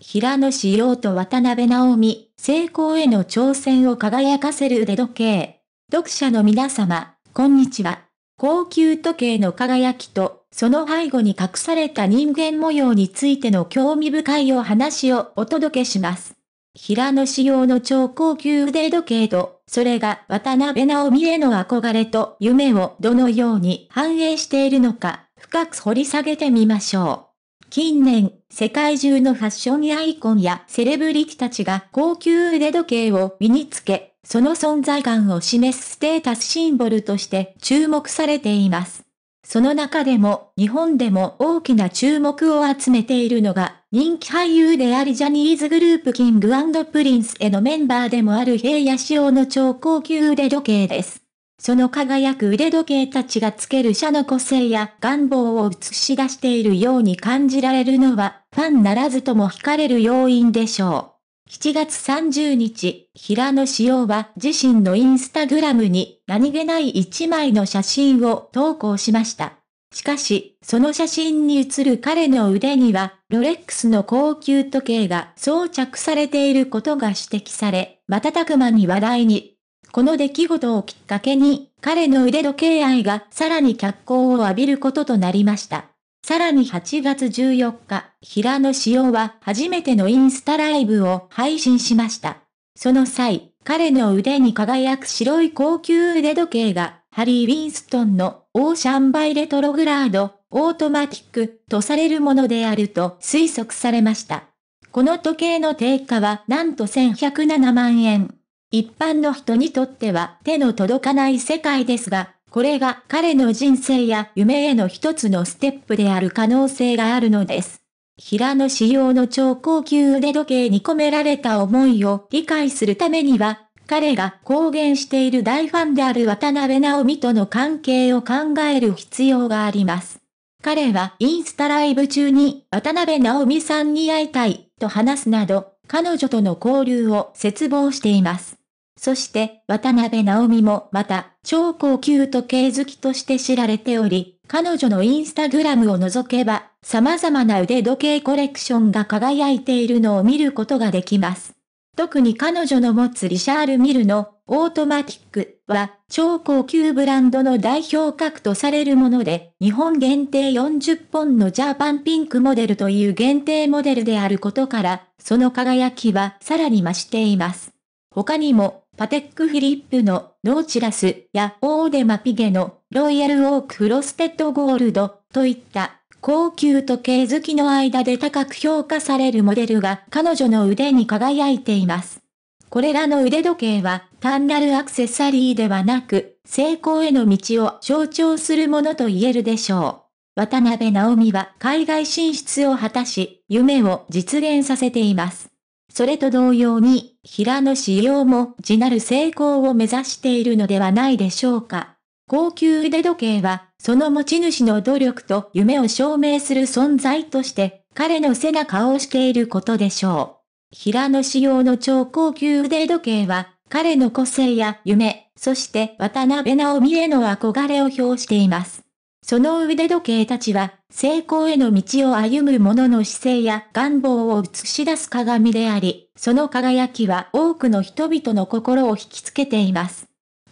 平野紫耀と渡辺直美、成功への挑戦を輝かせる腕時計。読者の皆様、こんにちは。高級時計の輝きと、その背後に隠された人間模様についての興味深いお話をお届けします。平野紫耀の超高級腕時計と、それが渡辺直美への憧れと夢をどのように反映しているのか、深く掘り下げてみましょう。近年、世界中のファッションアイコンやセレブリティたちが高級腕時計を身につけ、その存在感を示すステータスシンボルとして注目されています。その中でも日本でも大きな注目を集めているのが人気俳優でありジャニーズグループキングプリンスへのメンバーでもある平野紫耀の超高級腕時計です。その輝く腕時計たちがつける社の個性や願望を映し出しているように感じられるのは、ファンならずとも惹かれる要因でしょう。7月30日、平野紫耀は自身のインスタグラムに何気ない一枚の写真を投稿しました。しかし、その写真に写る彼の腕には、ロレックスの高級時計が装着されていることが指摘され、瞬く間に話題に。この出来事をきっかけに、彼の腕時計愛がさらに脚光を浴びることとなりました。さらに8月14日、平野紫耀は初めてのインスタライブを配信しました。その際、彼の腕に輝く白い高級腕時計が、ハリー・ウィンストンのオーシャンバイレトログラード、オートマティックとされるものであると推測されました。この時計の定価はなんと1107万円。一般の人にとっては手の届かない世界ですが、これが彼の人生や夢への一つのステップである可能性があるのです。平野仕様の超高級腕時計に込められた思いを理解するためには、彼が公言している大ファンである渡辺直美との関係を考える必要があります。彼はインスタライブ中に渡辺直美さんに会いたいと話すなど、彼女との交流を絶望しています。そして渡辺直美もまた超高級時計好きとして知られており、彼女のインスタグラムを除けば様々な腕時計コレクションが輝いているのを見ることができます。特に彼女の持つリシャール・ミルのオートマティックは超高級ブランドの代表格とされるもので、日本限定40本のジャパンピンクモデルという限定モデルであることから、その輝きはさらに増しています。他にもパテックフィリップのノーチラスやオーデマピゲのロイヤルオークフロステッドゴールドといった高級時計好きの間で高く評価されるモデルが彼女の腕に輝いています。これらの腕時計は単なるアクセサリーではなく成功への道を象徴するものと言えるでしょう。渡辺直美は海外進出を果たし、夢を実現させています。それと同様に、平野仕様も地なる成功を目指しているのではないでしょうか。高級腕時計は、その持ち主の努力と夢を証明する存在として、彼の背中を押していることでしょう。平野仕様の超高級腕時計は、彼の個性や夢、そして渡辺直美への憧れを表しています。その腕時計たちは、成功への道を歩む者の姿勢や願望を映し出す鏡であり、その輝きは多くの人々の心を引きつけています。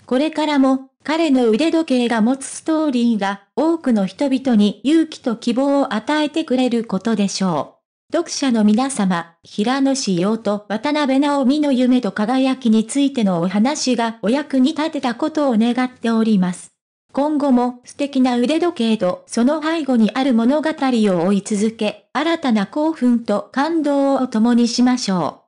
これからも、彼の腕時計が持つストーリーが、多くの人々に勇気と希望を与えてくれることでしょう。読者の皆様、平野志陽と渡辺直美の夢と輝きについてのお話がお役に立てたことを願っております。今後も素敵な腕時計とその背後にある物語を追い続け、新たな興奮と感動を共にしましょう。